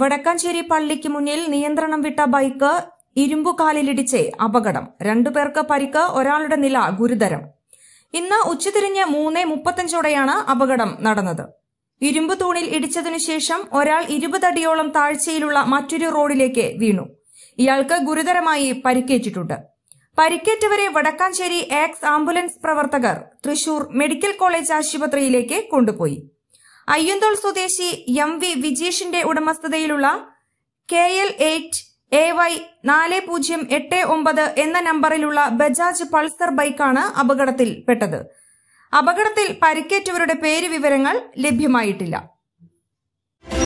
വടക്കാഞ്ചേരി പള്ളിക്ക് മുന്നിൽ നിയന്ത്രണം വിട്ട ബൈക്ക് ഇരുമ്പുകാലിലിടിച്ച് അപകടം രണ്ടുപേർക്ക് പരിക്ക് ഒരാളുടെ നില ഗുരുതരം ഇന്ന് ഉച്ചതിരിഞ്ഞ് മൂന്ന് മുപ്പത്തഞ്ചോടെയാണ് അപകടം നടന്നത് ഇരുമ്പു തൂണിൽ ഇടിച്ചതിനു ശേഷം ഒരാൾ ഇരുപതടിയോളം താഴ്ചയിലുള്ള മറ്റൊരു റോഡിലേക്ക് വീണു ഇയാൾക്ക് ഗുരുതരമായി പരിക്കേറ്റിട്ടുണ്ട് പരിക്കേറ്റവരെ വടക്കാഞ്ചേരി എക്സ് ആംബുലൻസ് പ്രവർത്തകർ തൃശൂർ മെഡിക്കൽ കോളേജ് ആശുപത്രിയിലേക്ക് കൊണ്ടുപോയി അയ്യന്തോൾ സ്വദേശി എം വി വിജീഷിന്റെ ഉടമസ്ഥതയിലുള്ള K L eight A Y നാല് പൂജ്യം എട്ട് ഒമ്പത് എന്ന നമ്പറിലുള്ള ബജാജ് പൾസർ ബൈക്കാണ് അപകടത്തിൽപ്പെട്ടത് അപകടത്തിൽ പരിക്കേറ്റവരുടെ പേര് വിവരങ്ങൾ ലഭ്യമായിട്ടില്ല